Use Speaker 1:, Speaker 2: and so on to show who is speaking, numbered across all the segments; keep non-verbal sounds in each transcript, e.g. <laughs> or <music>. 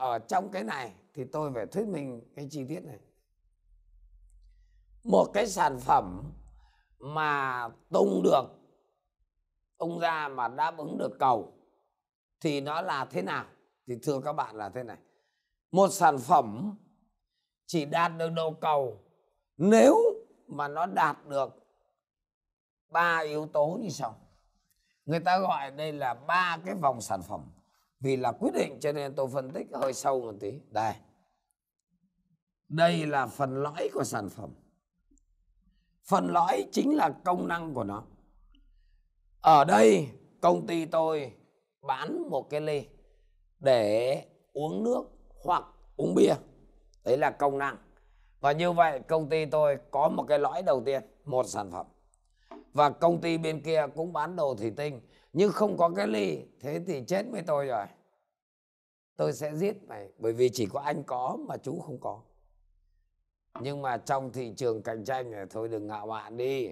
Speaker 1: ở ờ, trong cái này thì tôi phải thuyết minh cái chi tiết này một cái sản phẩm mà tung được ông ra mà đáp ứng được cầu thì nó là thế nào thì thưa các bạn là thế này một sản phẩm chỉ đạt được đầu cầu nếu mà nó đạt được ba yếu tố như sau người ta gọi đây là ba cái vòng sản phẩm vì là quyết định cho nên tôi phân tích hơi sâu một tí đây đây là phần lõi của sản phẩm phần lõi chính là công năng của nó ở đây công ty tôi bán một cái ly để uống nước hoặc uống bia đấy là công năng và như vậy công ty tôi có một cái lõi đầu tiên một sản phẩm và công ty bên kia cũng bán đồ thủy tinh nhưng không có cái ly thế thì chết với tôi rồi tôi sẽ giết mày bởi vì chỉ có anh có mà chú không có nhưng mà trong thị trường cạnh tranh này thôi đừng ngạo mạn đi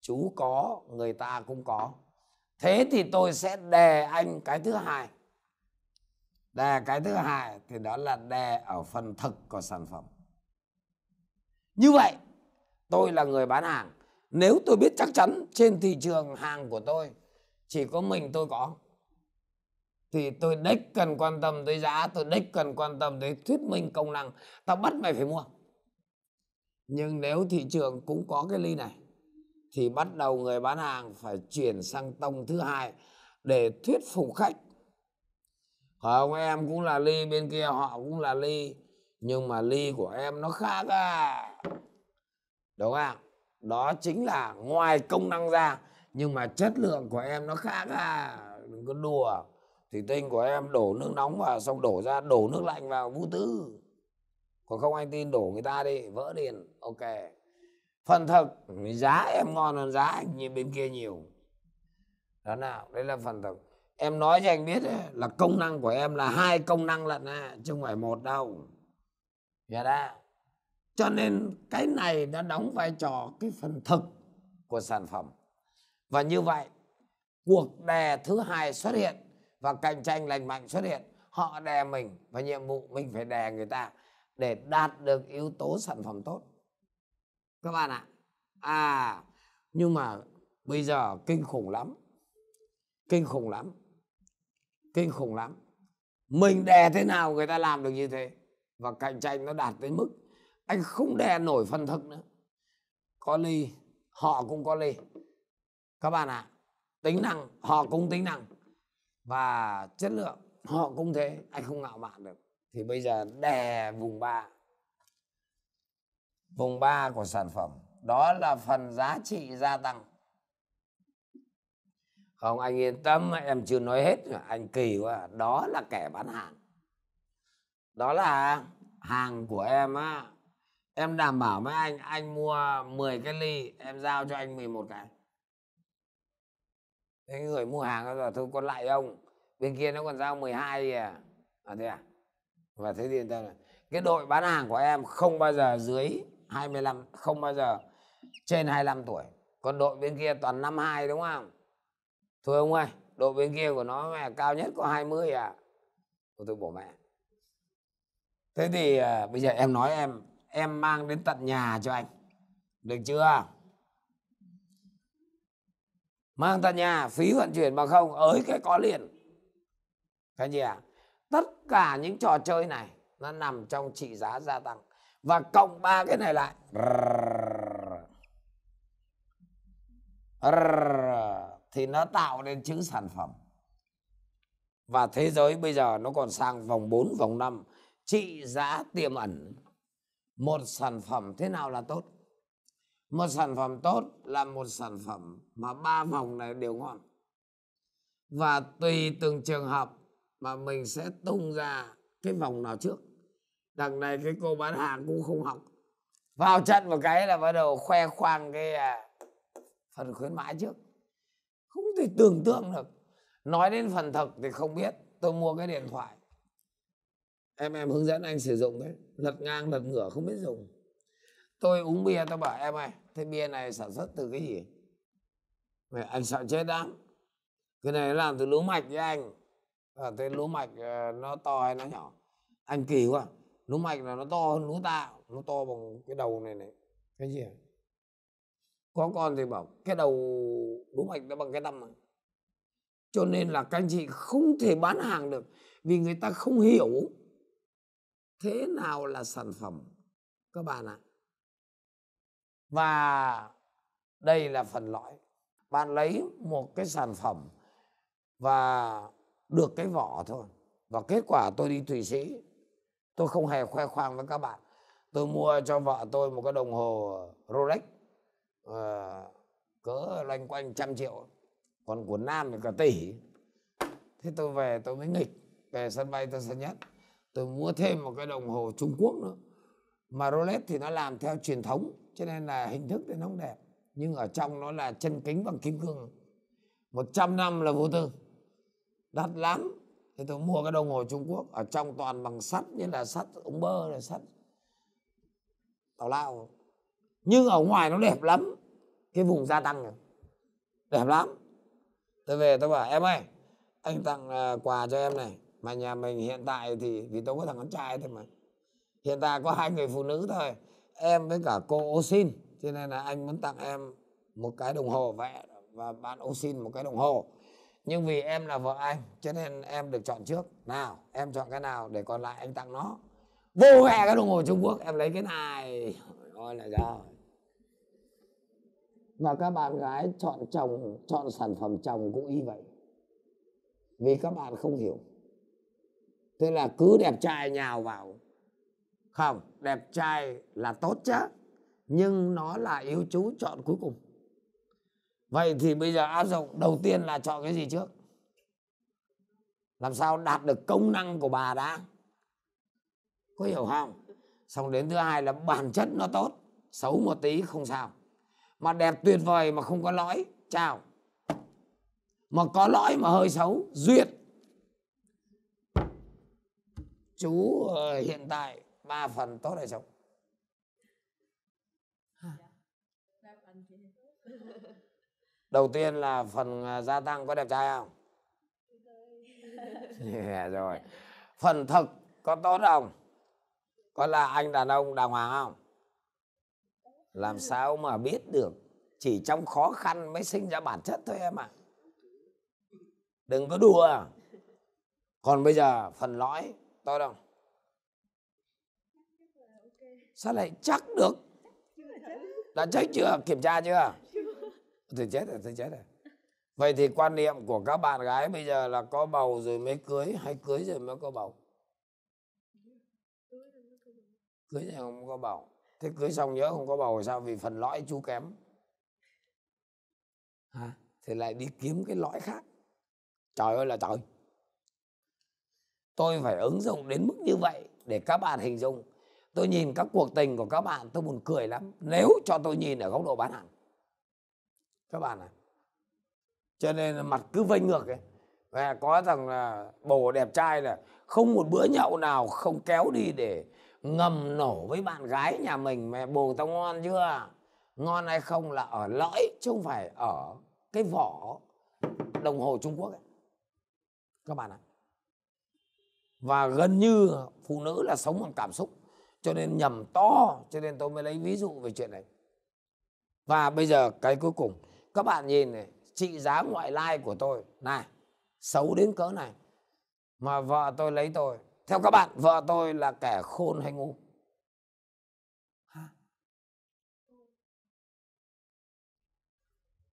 Speaker 1: chú có người ta cũng có thế thì tôi sẽ đè anh cái thứ hai đè cái thứ hai thì đó là đè ở phần thực của sản phẩm như vậy tôi là người bán hàng nếu tôi biết chắc chắn trên thị trường hàng của tôi chỉ có mình tôi có thì tôi đích cần quan tâm tới giá tôi đích cần quan tâm tới thuyết minh công năng tao bắt mày phải mua nhưng nếu thị trường cũng có cái ly này thì bắt đầu người bán hàng phải chuyển sang tông thứ hai để thuyết phục khách không em cũng là ly bên kia họ cũng là ly nhưng mà ly của em nó khác à đúng không đó chính là ngoài công năng ra nhưng mà chất lượng của em nó khác à đừng có đùa thủy tinh của em đổ nước nóng vào xong đổ ra đổ nước lạnh vào vũ tư còn không anh tin đổ người ta đi vỡ điền ok phần thực giá em ngon hơn giá anh nhìn bên kia nhiều đó nào đấy là phần thực em nói cho anh biết là công năng của em là hai công năng lận à, chứ không phải một đâu dạ đã cho nên cái này đã đóng vai trò cái phần thực của sản phẩm và như vậy, cuộc đè thứ hai xuất hiện và cạnh tranh lành mạnh xuất hiện. Họ đè mình và nhiệm vụ mình phải đè người ta để đạt được yếu tố sản phẩm tốt. Các bạn ạ. À, nhưng mà bây giờ kinh khủng lắm. Kinh khủng lắm. Kinh khủng lắm. Mình đè thế nào người ta làm được như thế. Và cạnh tranh nó đạt tới mức anh không đè nổi phân thực nữa. Có ly, họ cũng có ly các bạn ạ à, tính năng họ cũng tính năng và chất lượng họ cũng thế anh không ngạo mạn được thì bây giờ đè vùng 3 vùng 3 của sản phẩm đó là phần giá trị gia tăng không anh yên tâm em chưa nói hết anh kỳ quá đó là kẻ bán hàng đó là hàng của em á em đảm bảo với anh anh mua 10 cái ly em giao cho anh 11 cái thế cái người mua hàng là thôi con lại ông bên kia nó còn giao 12 kìa à. à thế à và thế thì ta là cái đội bán hàng của em không bao giờ dưới 25 không bao giờ trên 25 tuổi còn đội bên kia toàn 52 đúng không thôi ông ơi đội bên kia của nó mẹ cao nhất có 20 à Ủa, tôi bổ mẹ thế thì à, bây giờ em nói em em mang đến tận nhà cho anh được chưa mang ra nhà phí vận chuyển mà không ới cái có liền cái gì à tất cả những trò chơi này nó nằm trong trị giá gia tăng và cộng ba cái này lại thì nó tạo nên chữ sản phẩm và thế giới bây giờ nó còn sang vòng 4, vòng 5 trị giá tiềm ẩn một sản phẩm thế nào là tốt một sản phẩm tốt là một sản phẩm mà ba vòng này đều ngon và tùy từng trường hợp mà mình sẽ tung ra cái vòng nào trước đằng này cái cô bán hàng cũng không học vào trận một cái là bắt đầu khoe khoang cái à, phần khuyến mãi trước không thể tưởng tượng được nói đến phần thực thì không biết tôi mua cái điện thoại em em hướng dẫn anh sử dụng đấy lật ngang lật ngửa không biết dùng tôi uống bia tôi bảo em ơi thế bia này sản xuất từ cái gì Mày, anh sợ chết lắm cái này làm từ lúa mạch với anh à, thế lúa mạch ờ, nó to hay nó nhỏ anh kỳ quá lúa mạch là nó to hơn lúa ta nó to bằng cái đầu này này cái gì à? có con thì bảo cái đầu lúa mạch nó bằng cái tâm này. cho nên là các anh chị không thể bán hàng được vì người ta không hiểu thế nào là sản phẩm các bạn ạ à? và đây là phần lõi bạn lấy một cái sản phẩm và được cái vỏ thôi và kết quả tôi đi thụy sĩ tôi không hề khoe khoang với các bạn tôi mua cho vợ tôi một cái đồng hồ rolex uh, cỡ loanh quanh trăm triệu còn của nam thì cả tỷ thế tôi về tôi mới nghịch về sân bay tôi sơn nhất tôi mua thêm một cái đồng hồ trung quốc nữa mà roulette thì nó làm theo truyền thống cho nên là hình thức thì nó không đẹp nhưng ở trong nó là chân kính bằng kim cương 100 năm là vô tư đắt lắm thì tôi mua cái đồng hồ Trung Quốc ở trong toàn bằng sắt như là sắt ống bơ là sắt tào lao nhưng ở ngoài nó đẹp lắm cái vùng gia tăng này đẹp lắm tôi về tôi bảo em ơi anh tặng à, quà cho em này mà nhà mình hiện tại thì vì tôi có thằng con trai thôi mà hiện tại có hai người phụ nữ thôi em với cả cô ô cho nên là anh muốn tặng em một cái đồng hồ vẽ và bạn ô một cái đồng hồ nhưng vì em là vợ anh cho nên em được chọn trước nào em chọn cái nào để còn lại anh tặng nó vô hẹ cái đồng hồ trung quốc em lấy cái này ôi là rồi và các bạn gái chọn chồng chọn sản phẩm chồng cũng y vậy vì các bạn không hiểu thế là cứ đẹp trai nhào vào không, đẹp trai là tốt chứ Nhưng nó là yếu chú chọn cuối cùng Vậy thì bây giờ áp dụng đầu tiên là chọn cái gì trước? Làm sao đạt được công năng của bà đã Có hiểu không? Xong đến thứ hai là bản chất nó tốt Xấu một tí không sao Mà đẹp tuyệt vời mà không có lõi Chào Mà có lõi mà hơi xấu Duyệt Chú ờ, hiện tại ba phần tốt đời sống đầu tiên là phần à, gia tăng có đẹp trai không <laughs> yeah, rồi phần thực có tốt không có là anh đàn ông đàng hoàng không làm sao mà biết được chỉ trong khó khăn mới sinh ra bản chất thôi em ạ à. đừng có đùa còn bây giờ phần lõi tốt không sao lại chắc được đã chắc chưa kiểm tra chưa thì chết rồi thì chết rồi vậy thì quan niệm của các bạn gái bây giờ là có bầu rồi mới cưới hay cưới rồi mới có bầu cưới rồi không có bầu thế cưới xong nhớ không có bầu sao vì phần lõi chú kém hả thì lại đi kiếm cái lõi khác trời ơi là trời tôi phải ứng dụng đến mức như vậy để các bạn hình dung tôi nhìn các cuộc tình của các bạn tôi buồn cười lắm nếu cho tôi nhìn ở góc độ bán hàng các bạn ạ à. cho nên là mặt cứ vênh ngược ấy và có thằng là bồ đẹp trai là không một bữa nhậu nào không kéo đi để ngầm nổ với bạn gái nhà mình mẹ bồ tao ngon chưa ngon hay không là ở lõi chứ không phải ở cái vỏ đồng hồ Trung Quốc ấy. các bạn ạ à. và gần như phụ nữ là sống bằng cảm xúc cho nên nhầm to cho nên tôi mới lấy ví dụ về chuyện này và bây giờ cái cuối cùng các bạn nhìn này trị giá ngoại lai của tôi này xấu đến cỡ này mà vợ tôi lấy tôi theo các bạn vợ tôi là kẻ khôn hay ngu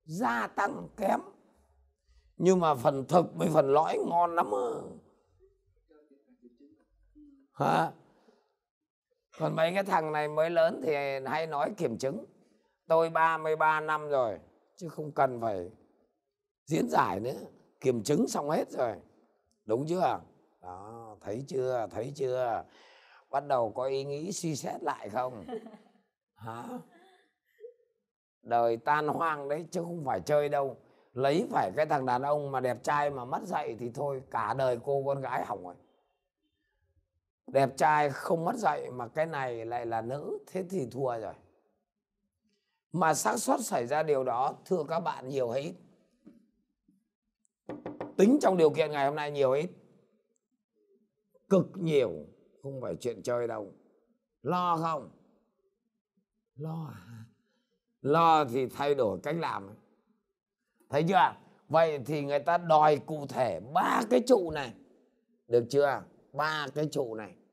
Speaker 1: gia tăng kém nhưng mà phần thực với phần lõi ngon lắm hả còn mấy cái thằng này mới lớn thì hay nói kiểm chứng tôi 33 năm rồi chứ không cần phải diễn giải nữa kiểm chứng xong hết rồi đúng chưa đó thấy chưa thấy chưa bắt đầu có ý nghĩ suy xét lại không <laughs> hả đời tan hoang đấy chứ không phải chơi đâu lấy phải cái thằng đàn ông mà đẹp trai mà mất dạy thì thôi cả đời cô con gái hỏng rồi đẹp trai không mất dạy mà cái này lại là nữ thế thì thua rồi mà xác suất xảy ra điều đó thưa các bạn nhiều hay ít tính trong điều kiện ngày hôm nay nhiều ít cực nhiều không phải chuyện chơi đâu lo không lo lo thì thay đổi cách làm thấy chưa vậy thì người ta đòi cụ thể ba cái trụ này được chưa ba cái trụ này